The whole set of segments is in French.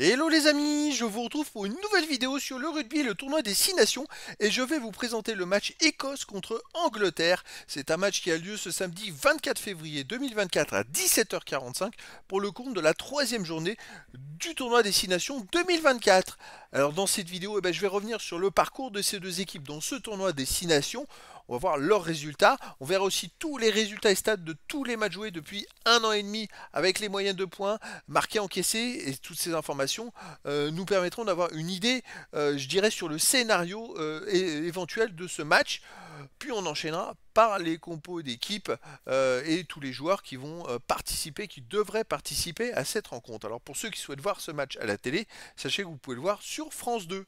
Hello les amis, je vous retrouve pour une nouvelle vidéo sur le rugby, le tournoi des 6 nations, et je vais vous présenter le match Écosse contre Angleterre. C'est un match qui a lieu ce samedi 24 février 2024 à 17h45 pour le compte de la troisième journée du tournoi des 6 nations 2024. Alors dans cette vidéo, eh ben, je vais revenir sur le parcours de ces deux équipes dans ce tournoi des 6 nations. On va voir leurs résultats. On verra aussi tous les résultats et stats de tous les matchs joués depuis un an et demi avec les moyens de points marqués, encaissés et toutes ces informations euh, nous permettront d'avoir une idée, euh, je dirais, sur le scénario euh, éventuel de ce match. Puis on enchaînera par les compos d'équipe et tous les joueurs qui vont participer, qui devraient participer à cette rencontre. Alors pour ceux qui souhaitent voir ce match à la télé, sachez que vous pouvez le voir sur France 2.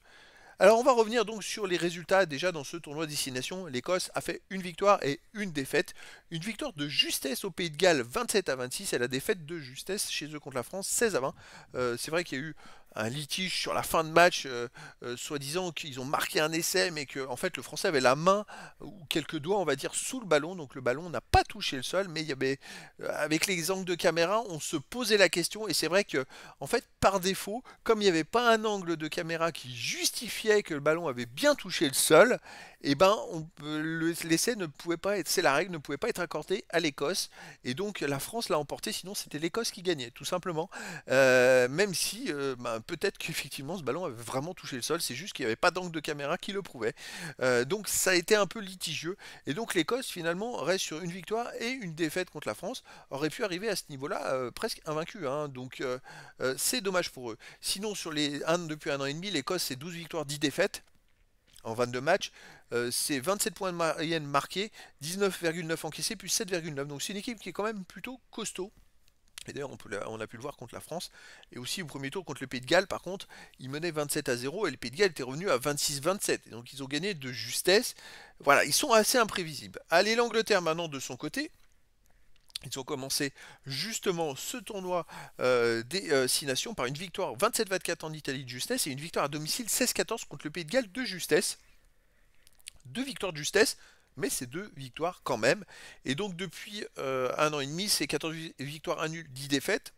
Alors on va revenir donc sur les résultats déjà dans ce tournoi destination. L'Écosse a fait une victoire et une défaite. Une victoire de justesse au Pays de Galles 27 à 26 et la défaite de justesse chez eux contre la France 16 à 20. Euh, c'est vrai qu'il y a eu un litige sur la fin de match, euh, euh, soi-disant qu'ils ont marqué un essai, mais que en fait le Français avait la main ou quelques doigts, on va dire, sous le ballon, donc le ballon n'a pas touché le sol, mais il y avait, euh, avec les angles de caméra, on se posait la question, et c'est vrai que en fait par défaut, comme il n'y avait pas un angle de caméra qui justifiait que le ballon avait bien touché le sol, eh ben, on, le, l'essai ne pouvait pas être, c'est la règle, ne pouvait pas être accordé à l'Écosse. Et donc la France l'a emporté, sinon c'était l'Écosse qui gagnait, tout simplement. Euh, même si euh, ben, peut-être qu'effectivement ce ballon avait vraiment touché le sol, c'est juste qu'il n'y avait pas d'angle de caméra qui le prouvait. Euh, donc ça a été un peu litigieux. Et donc l'Écosse finalement reste sur une victoire et une défaite contre la France. Aurait pu arriver à ce niveau-là presque invaincu. Hein. donc c'est dommage pour eux. Sinon sur les depuis un an et demi, l'Écosse c'est 12 victoires, 10 défaites en 22 matchs, euh, c'est 27 points de moyenne marqués, 19,9 encaissés, plus 7,9. Donc c'est une équipe qui est quand même plutôt costaud. Et d'ailleurs, on, on, a pu le voir contre la France. Et aussi au premier tour contre le Pays de Galles, par contre, ils menaient 27 à 0 et le Pays de Galles était revenu à 26-27. Donc ils ont gagné de justesse. Voilà, ils sont assez imprévisibles. Allez, l'Angleterre maintenant de son côté. Ils ont commencé justement ce tournoi euh, des 6 euh, nations par une victoire 27-24 en Italie de justesse et une victoire à domicile 16-14 contre le Pays de Galles de justesse. Deux victoires de justesse, mais c'est deux victoires quand même. Et donc depuis euh, un an et demi, c'est 14 victoires, 1 nul, 10 défaites.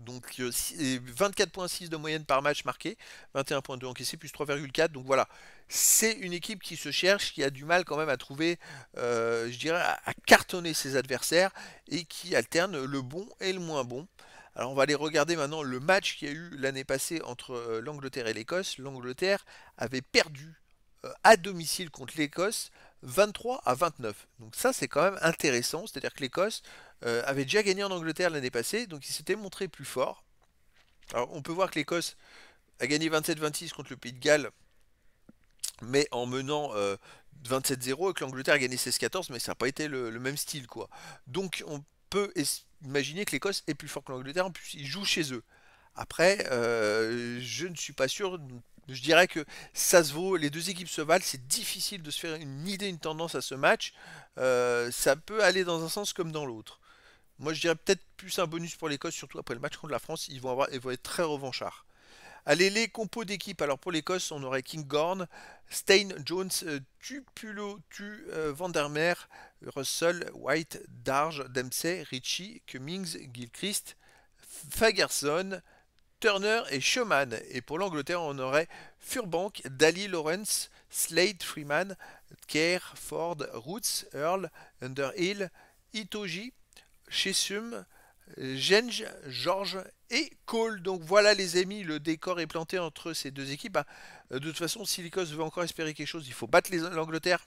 Donc 24.6 euh, de moyenne par match marqué, 21.2 encaissé, plus 3,4. Donc voilà, c'est une équipe qui se cherche, qui a du mal quand même à trouver, euh, je dirais, à, cartonner ses adversaires et qui alterne le bon et le moins bon. Alors on va aller regarder maintenant le match qu'il y a eu l'année passée entre euh, l'Angleterre et l'Écosse. L'Angleterre avait perdu euh, à domicile contre l'Écosse 23 à 29. Donc ça c'est quand même intéressant, c'est-à-dire que l'Écosse euh, avait déjà gagné en Angleterre l'année passée, donc il s'était montré plus fort. Alors on peut voir que l'Écosse a gagné 27-26 contre le Pays de Galles, mais en menant 27-0 euh, et que l'Angleterre a gagné 16-14, mais ça n'a pas été le, même style quoi. Donc on peut imaginer que l'Écosse est plus fort que l'Angleterre, en plus ils jouent chez eux. Après, je ne suis pas sûr je dirais que ça se vaut, les deux équipes se valent, c'est difficile de se faire une idée, une tendance à ce match. Euh, ça peut aller dans un sens comme dans l'autre. Moi, je dirais peut-être plus un bonus pour l'Écosse, surtout après le match contre la France. Ils vont, avoir, ils être très revanchards. Allez, les compos d'équipe. Alors, pour l'Écosse, on aurait King Gorn, Stein, Jones, euh, Tupulo, Tu, euh, Vandermeer, Russell, White, Darge, Dempsey, Ritchie, Cummings, Gilchrist, Fagerson, Turner et Schumann. Et pour l'Angleterre, on aurait Furbank, Daly Lawrence, Slade Freeman, Kerr, Ford, Roots, Earl, Underhill, Itoji, Chesum, Genge, George et Cole. Donc voilà les amis, le décor est planté entre ces deux équipes. Bah, euh, de toute façon, si l'Écosse veut encore espérer quelque chose, il faut battre l'Angleterre.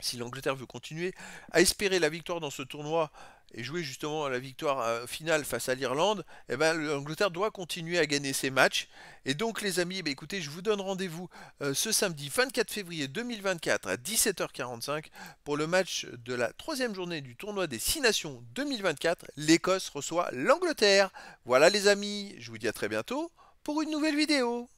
Si l'Angleterre veut continuer à espérer la victoire dans ce tournoi, et jouer justement à la victoire euh, finale face à l'Irlande, eh ben, l'Angleterre doit continuer à gagner ses matchs. Et donc les amis, eh ben, écoutez, je vous donne rendez-vous euh, ce samedi 24 février 2024 à 17h45 pour le match de la troisième journée du tournoi des 6 Nations 2024. L'Écosse reçoit l'Angleterre. Voilà les amis, je vous dis à très bientôt pour une nouvelle vidéo.